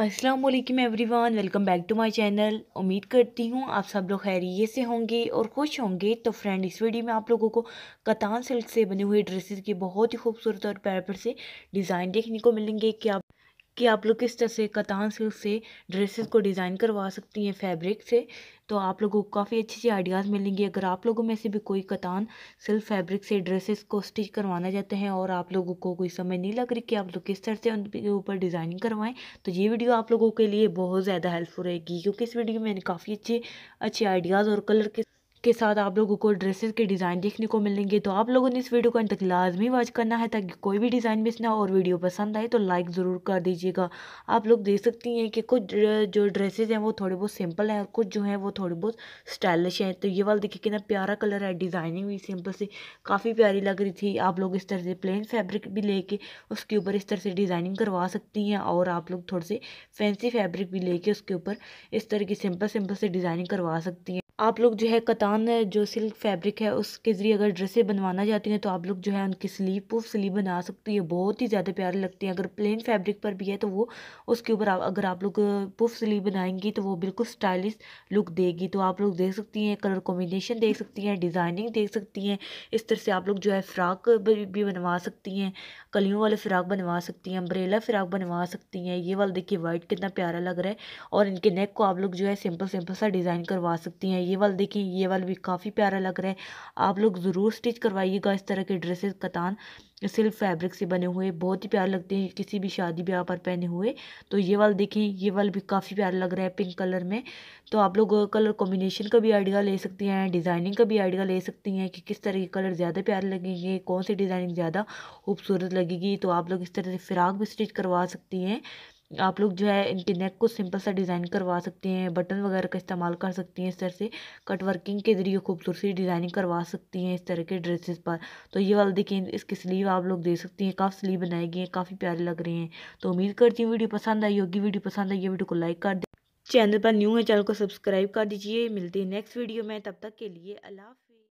अस्सलाम वालेकुम everyone welcome back to my channel उम्मीद करती हूँ आप सब लोग खैरिये से होंगे और खुश होंगे तो फ्रेंड इस वीडियो में आप लोगों को कतान सिल्क से बने हुए ड्रेसेस के बहुत ही खूबसूरत और पैरपर से डिज़ाइन देखने को मिलेंगे कि आप कि आप लोग किस तरह से कतान से उससे ड्रेसेस को डिज़ाइन करवा सकती हैं फैब्रिक से तो आप लोगों को काफ़ी अच्छी अच्छी आइडियाज़ मिलेंगे अगर आप लोगों में से भी कोई कतान सिल्क फैब्रिक से ड्रेसेस को स्टिच करवाना चाहते हैं और आप लोगों को कोई समझ नहीं लग रही कि आप लोग किस तरह से उनके ऊपर डिज़ाइनिंग करवाएं तो ये वीडियो आप लोगों के लिए बहुत ज़्यादा हेल्पफुल रहेगी क्योंकि इस वीडियो में मैंने काफ़ी अच्छे अच्छे आइडियाज़ और कलर के के साथ आप लोगों को ड्रेसेस के डिज़ाइन देखने को मिलेंगे तो आप लोगों ने इस वीडियो को अंत तक लाजमी वॉच करना है ताकि कोई भी डिज़ाइन मिस ना और वीडियो पसंद आए तो लाइक ज़रूर कर दीजिएगा आप लोग देख सकती हैं कि कुछ जो ड्रेसेज हैं वो थोड़े बहुत सिंपल हैं और कुछ जो हैं वो थोड़े बहुत स्टाइलिश हैं तो ये वाला देखिए कितना प्यारा कलर है डिज़ाइनिंग भी सिंपल सी काफ़ी प्यारी लग रही थी आप लोग इस तरह से प्लेन फैब्रिक भी लेके उसके ऊपर इस तरह से डिज़ाइनिंग करवा सकती हैं और आप लोग थोड़े से फैंसी फैब्रिक भी लेके उसके ऊपर इस तरह की सिंपल सिंपल से डिज़ाइनिंग करवा सकती हैं आप लोग जो है कतान जो सिल्क फैब्रिक है उसके ज़रिए अगर ड्रेसें बनवाना चाहती हैं तो आप लोग जो है उनकी स्लीव पुफ स्लीव बना सकती है बहुत ही ज़्यादा प्यारे लगते हैं अगर प्लेन फैब्रिक पर भी है तो वो उसके ऊपर अगर आप लोग पुफ स्लीव बनाएंगी तो वो बिल्कुल स्टाइलिश लुक देगी तो आप लोग देख सकती हैं कलर कॉम्बिनेशन देख सकती हैं डिज़ाइनिंग देख सकती हैं इस तरह से आप लोग जो है फ़्राक भी बनवा सकती हैं कलियों वाले फ़्राक बनवा सकती हैं अम्ब्रेला फ़्राक बनवा सकती हैं ये वाला देखिए वाइट कितना प्यारा लग रहा है और इनके नेक को आप लोग जो है सिंपल सिंपल सा डिज़ाइन करवा सकती हैं ये वाला देखें ये वाला भी काफ़ी प्यारा लग रहा है आप लोग ज़रूर स्टिच करवाइएगा इस तरह के ड्रेसेस कतान सिल्क फैब्रिक से बने हुए बहुत ही प्यारे लगते हैं किसी भी शादी ब्याह पर पहने हुए तो ये वाला देखें ये वाला भी काफ़ी प्यारा लग रहा है पिंक कलर में तो आप लोग कलर कॉम्बिनेशन का भी आइडिया ले सकती हैं डिज़ाइनिंग का भी आइडिया ले सकती हैं कि किस तरह के कलर ज़्यादा प्यारे लगेंगे कौन सी डिज़ाइनिंग ज़्यादा खूबसूरत लगेगी तो आप लोग इस तरह से फ़िराक भी स्टिच करवा सकती हैं आप लोग जो है इनके नेक को सिंपल सा डिज़ाइन करवा सकते हैं बटन वगैरह का इस्तेमाल कर सकती हैं इस तरह से कट वर्किंग के ज़रिए खूबसूरती डिज़ाइनिंग करवा सकती हैं इस तरह के ड्रेसेस पर तो ये वाले देखें इसके स्लीव आप लोग दे सकती हैं काफ़ी स्लीव बनाई गई हैं काफ़ी प्यारे लग रहे हैं तो उम्मीद करती हूँ वीडियो पसंद आई होगी वीडियो पसंद आई है वीडियो को लाइक कर दें चैनल पर न्यू है चैनल को सब्सक्राइब कर दीजिए मिलती है नेक्स्ट वीडियो में तब तक के लिए अला